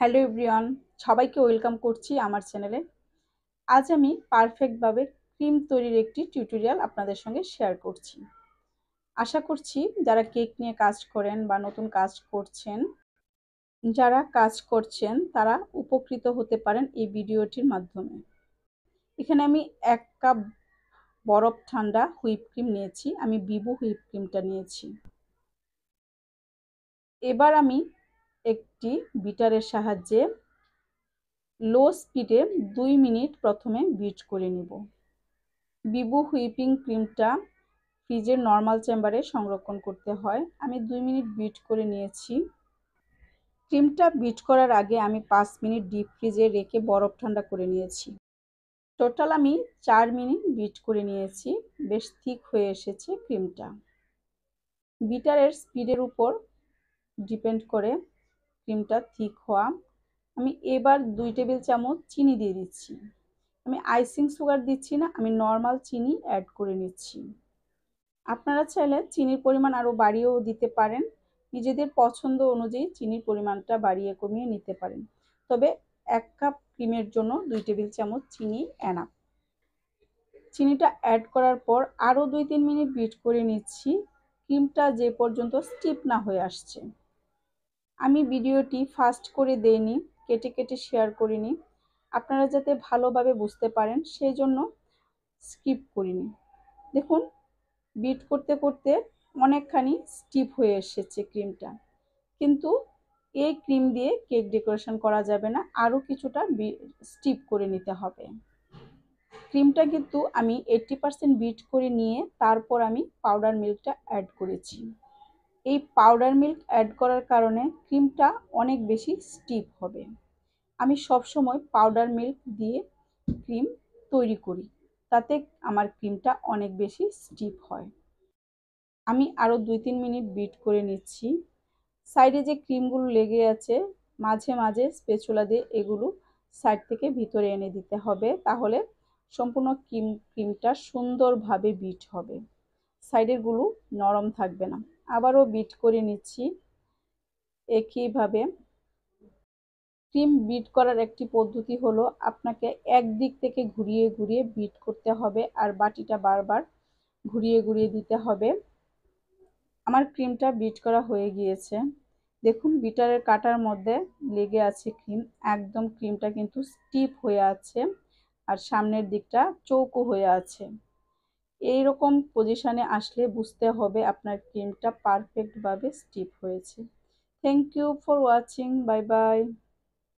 hello everyone সবাইকে welcome করছি আমার চ্যানেলে আজ আমি পারফেক্টভাবে ক্রিম তৈরির একটি টিউটোরিয়াল আপনাদের সঙ্গে শেয়ার করছি আশা করছি যারা কেক নিয়ে কাজ করেন বা নতুন কাজ করছেন যারা কাজ করছেন তারা উপকৃত হতে পারেন এই ভিডিওটির মাধ্যমে এখানে আমি এক কাপ বরফ ঠান্ডা হুইপ ক্রিম নিয়েছি আমি বিবু হুইপ ক্রিমটা নিয়েছি এবার আমি একটি বিটারের সাহায্যে লো স্পিডে দুই মিনিট প্রথমে বিট করে নিব বিবু হুইপিং ক্রিমটা ফ্রিজের নর্মাল চেম্বারে সংরক্ষণ করতে হয় আমি দুই মিনিট বিট করে নিয়েছি ক্রিমটা বিট করার আগে আমি পাঁচ মিনিট ডিপ ফ্রিজে রেখে বরফ ঠান্ডা করে নিয়েছি টোটাল আমি চার মিনিট বিট করে নিয়েছি বেশ থিক হয়ে এসেছে ক্রিমটা বিটারের স্পিডের উপর ডিপেন্ড করে ক্রিমটা ঠিক হওয়া আমি এবার দুই টেবিল চামচ চিনি দিয়ে দিচ্ছি আমি আইসিং সুগার দিচ্ছি না আমি নর্মাল চিনি অ্যাড করে নিচ্ছি আপনারা চাইলে চিনির পরিমাণ আরও বাড়িয়েও দিতে পারেন নিজেদের পছন্দ অনুযায়ী চিনির পরিমাণটা বাড়িয়ে কমিয়ে নিতে পারেন তবে এক কাপ ক্রিমের জন্য দুই টেবিল চামচ চিনি অ্যানাপ চিনিটা অ্যাড করার পর আরও দুই তিন মিনিট বিট করে নিচ্ছি ক্রিমটা যে পর্যন্ত স্টিপ না হয়ে আসছে আমি ভিডিওটি ফাস্ট করে দেইনি কেটে কেটে শেয়ার করিনি আপনারা যাতে ভালোভাবে বুঝতে পারেন সেই জন্য স্কিপ করিনি দেখুন বিট করতে করতে অনেকখানি স্টিপ হয়ে এসেছে ক্রিমটা কিন্তু এই ক্রিম দিয়ে কেক ডেকোরেশন করা যাবে না আরও কিছুটা স্টিপ করে নিতে হবে ক্রিমটা কিন্তু আমি এইট্টি পারসেন্ট বিট করে নিয়ে তারপর আমি পাউডার মিল্কটা অ্যাড করেছি এই পাউডার মিল্ক অ্যাড করার কারণে ক্রিমটা অনেক বেশি স্টিপ হবে আমি সব সময় পাউডার মিল্ক দিয়ে ক্রিম তৈরি করি তাতে আমার ক্রিমটা অনেক বেশি স্টিপ হয় আমি আরও দুই তিন মিনিট বিট করে নিচ্ছি সাইডে যে ক্রিমগুলো লেগে আছে মাঝে মাঝে স্পেচুলা দিয়ে এগুলো সাইড থেকে ভিতরে এনে দিতে হবে তাহলে সম্পূর্ণ ক্রিম ক্রিমটা সুন্দরভাবে বিট হবে সাইডেরগুলো নরম থাকবে না আবারও বিট করে নিচ্ছি একইভাবে ক্রিম বিট করার একটি পদ্ধতি হলো আপনাকে একদিক থেকে ঘুরিয়ে ঘুরিয়ে বিট করতে হবে আর বাটিটা বারবার ঘুরিয়ে ঘুরিয়ে দিতে হবে আমার ক্রিমটা বিট করা হয়ে গিয়েছে দেখুন বিটারের কাটার মধ্যে লেগে আছে ক্রিম একদম ক্রিমটা কিন্তু স্টিপ হয়ে আছে আর সামনের দিকটা চৌকো হয়ে আছে এই রকম পজিশানে আসলে বুঝতে হবে আপনার ক্রিমটা পারফেক্টভাবে স্টিপ হয়েছে thank you for watching bye by